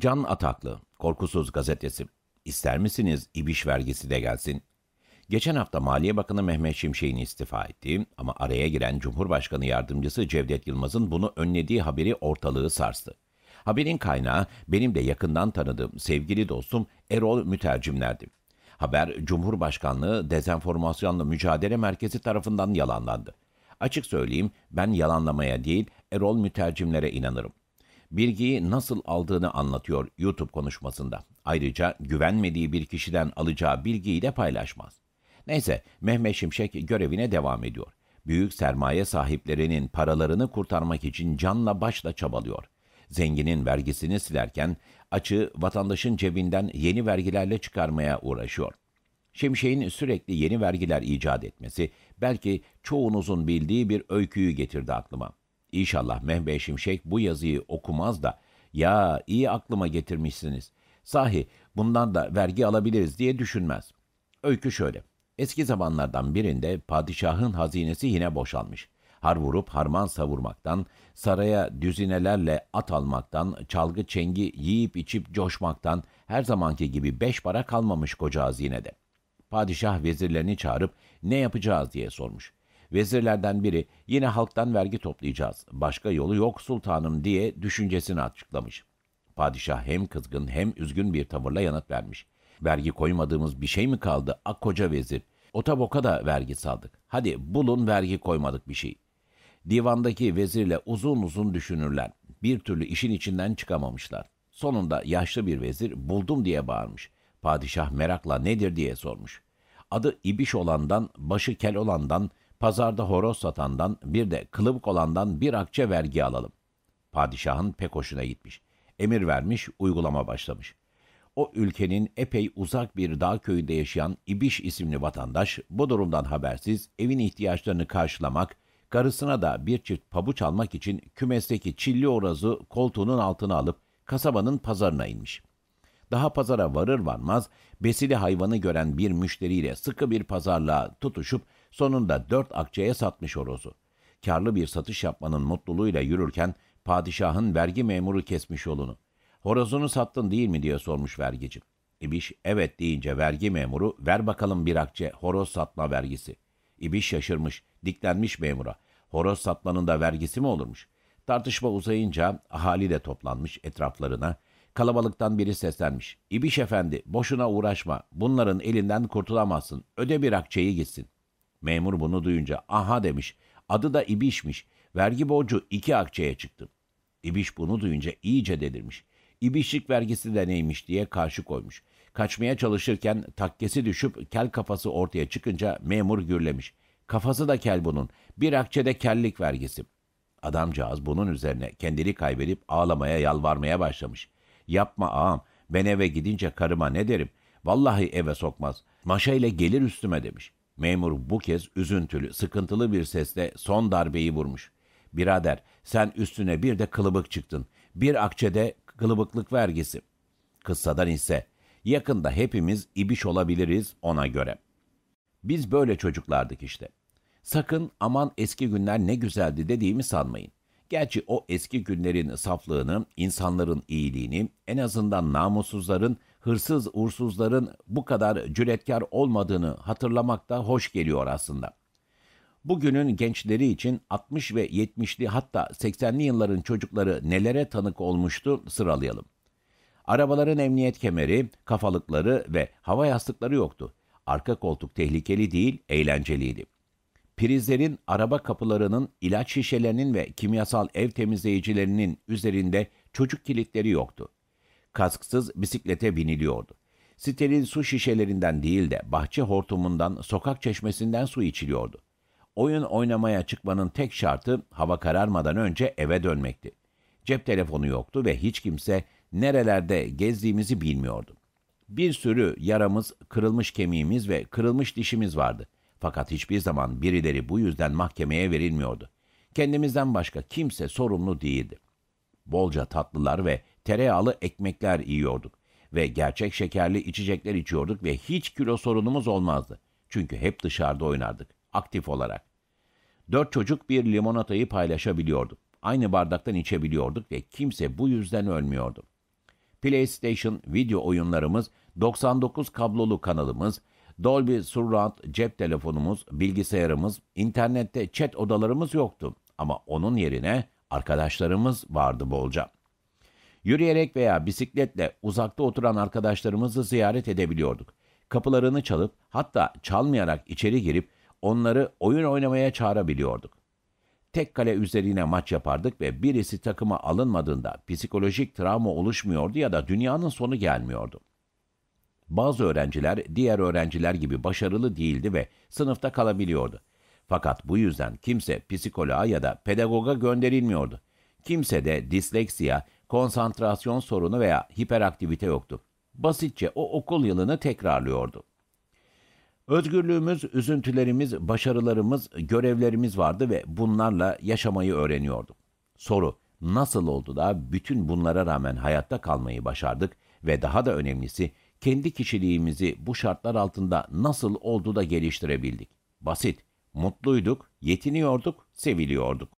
Can Ataklı, Korkusuz Gazetesi. İster misiniz İbiş vergisi de gelsin? Geçen hafta Maliye Bakanı Mehmet Şimşek'in istifa ettiği ama araya giren Cumhurbaşkanı Yardımcısı Cevdet Yılmaz'ın bunu önlediği haberi ortalığı sarstı. Haberin kaynağı benim de yakından tanıdığım sevgili dostum Erol Mütercimler'di. Haber Cumhurbaşkanlığı Dezenformasyonla Mücadele Merkezi tarafından yalanlandı. Açık söyleyeyim ben yalanlamaya değil Erol Mütercimlere inanırım bilgiyi nasıl aldığını anlatıyor YouTube konuşmasında. Ayrıca güvenmediği bir kişiden alacağı bilgiyi de paylaşmaz. Neyse Mehmet Şimşek görevine devam ediyor. Büyük sermaye sahiplerinin paralarını kurtarmak için canla başla çabalıyor. Zenginin vergisini silerken açığı vatandaşın cebinden yeni vergilerle çıkarmaya uğraşıyor. Şimşek'in sürekli yeni vergiler icat etmesi belki çoğunuzun bildiği bir öyküyü getirdi aklıma. İnşallah Mehmet Şimşek bu yazıyı okumaz da ya iyi aklıma getirmişsiniz. Sahi bundan da vergi alabiliriz diye düşünmez. Öykü şöyle. Eski zamanlardan birinde padişahın hazinesi yine boşalmış. Har vurup harman savurmaktan, saraya düzinelerle at almaktan, çalgı çengi yiyip içip coşmaktan her zamanki gibi beş para kalmamış koca hazinede. Padişah vezirlerini çağırıp ne yapacağız diye sormuş. Vezirlerden biri yine halktan vergi toplayacağız. Başka yolu yok sultanım diye düşüncesini açıklamış. Padişah hem kızgın hem üzgün bir tavırla yanıt vermiş. Vergi koymadığımız bir şey mi kaldı ak koca vezir? Otaboka da vergi saldık. Hadi bulun vergi koymadık bir şey. Divandaki vezirle uzun uzun düşünürler. Bir türlü işin içinden çıkamamışlar. Sonunda yaşlı bir vezir buldum diye bağırmış. Padişah merakla nedir diye sormuş. Adı İbiş olandan, başı kel olandan, Pazarda horoz satandan bir de kılıbık olandan bir akçe vergi alalım. Padişahın pek hoşuna gitmiş. Emir vermiş, uygulama başlamış. O ülkenin epey uzak bir dağ köyünde yaşayan İbiş isimli vatandaş bu durumdan habersiz evin ihtiyaçlarını karşılamak, karısına da bir çift pabuç almak için kümesteki çilli orazı koltuğunun altına alıp kasabanın pazarına inmiş. Daha pazara varır varmaz besili hayvanı gören bir müşteriyle sıkı bir pazarlığa tutuşup Sonunda dört akçeye satmış horozu. Karlı bir satış yapmanın mutluluğuyla yürürken padişahın vergi memuru kesmiş yolunu. Horozunu sattın değil mi diye sormuş vergici. İbiş evet deyince vergi memuru ver bakalım bir akçe horoz satma vergisi. İbiş şaşırmış, diklenmiş memura. Horoz satmanın da vergisi mi olurmuş? Tartışma uzayınca ahali de toplanmış etraflarına. Kalabalıktan biri seslenmiş. İbiş efendi boşuna uğraşma bunların elinden kurtulamazsın öde bir akçeyi gitsin. Memur bunu duyunca aha demiş. Adı da İbiş'miş. Vergi borcu iki akçeye çıktı. İbiş bunu duyunca iyice delirmiş. İbişlik vergisi de neymiş diye karşı koymuş. Kaçmaya çalışırken takkesi düşüp kel kafası ortaya çıkınca memur gürlemiş. Kafası da kel bunun. Bir akçede kellik vergisi. Adamcağız bunun üzerine kendini kaybedip ağlamaya yalvarmaya başlamış. Yapma ağam ben eve gidince karıma ne derim? Vallahi eve sokmaz. Maşa ile gelir üstüme demiş. Memur bu kez üzüntülü, sıkıntılı bir sesle son darbeyi vurmuş. Birader sen üstüne bir de kılıbık çıktın. Bir akçede kılıbıklık vergisi. Kıssadan ise yakında hepimiz ibiş olabiliriz ona göre. Biz böyle çocuklardık işte. Sakın aman eski günler ne güzeldi dediğimi sanmayın. Gerçi o eski günlerin saflığını, insanların iyiliğini, en azından namussuzların, hırsız uğursuzların bu kadar cüretkar olmadığını hatırlamak da hoş geliyor aslında. Bugünün gençleri için 60 ve 70'li hatta 80'li yılların çocukları nelere tanık olmuştu sıralayalım. Arabaların emniyet kemeri, kafalıkları ve hava yastıkları yoktu. Arka koltuk tehlikeli değil, eğlenceliydi prizlerin, araba kapılarının, ilaç şişelerinin ve kimyasal ev temizleyicilerinin üzerinde çocuk kilitleri yoktu. Kasksız bisiklete biniliyordu. Steril su şişelerinden değil de bahçe hortumundan, sokak çeşmesinden su içiliyordu. Oyun oynamaya çıkmanın tek şartı hava kararmadan önce eve dönmekti. Cep telefonu yoktu ve hiç kimse nerelerde gezdiğimizi bilmiyordu. Bir sürü yaramız, kırılmış kemiğimiz ve kırılmış dişimiz vardı. Fakat hiçbir zaman birileri bu yüzden mahkemeye verilmiyordu. Kendimizden başka kimse sorumlu değildi. Bolca tatlılar ve tereyağlı ekmekler yiyorduk ve gerçek şekerli içecekler içiyorduk ve hiç kilo sorunumuz olmazdı. Çünkü hep dışarıda oynardık, aktif olarak. Dört çocuk bir limonatayı paylaşabiliyorduk. Aynı bardaktan içebiliyorduk ve kimse bu yüzden ölmüyordu. PlayStation video oyunlarımız, 99 kablolu kanalımız, Dolby Surround cep telefonumuz, bilgisayarımız, internette chat odalarımız yoktu ama onun yerine arkadaşlarımız vardı bolca. Yürüyerek veya bisikletle uzakta oturan arkadaşlarımızı ziyaret edebiliyorduk. Kapılarını çalıp hatta çalmayarak içeri girip onları oyun oynamaya çağırabiliyorduk. Tek kale üzerine maç yapardık ve birisi takıma alınmadığında psikolojik travma oluşmuyordu ya da dünyanın sonu gelmiyordu. Bazı öğrenciler diğer öğrenciler gibi başarılı değildi ve sınıfta kalabiliyordu. Fakat bu yüzden kimse psikoloğa ya da pedagoga gönderilmiyordu. Kimse de disleksiya, konsantrasyon sorunu veya hiperaktivite yoktu. Basitçe o okul yılını tekrarlıyordu. Özgürlüğümüz, üzüntülerimiz, başarılarımız, görevlerimiz vardı ve bunlarla yaşamayı öğreniyorduk. Soru, nasıl oldu da bütün bunlara rağmen hayatta kalmayı başardık ve daha da önemlisi kendi kişiliğimizi bu şartlar altında nasıl oldu da geliştirebildik? Basit. Mutluyduk, yetiniyorduk, seviliyorduk.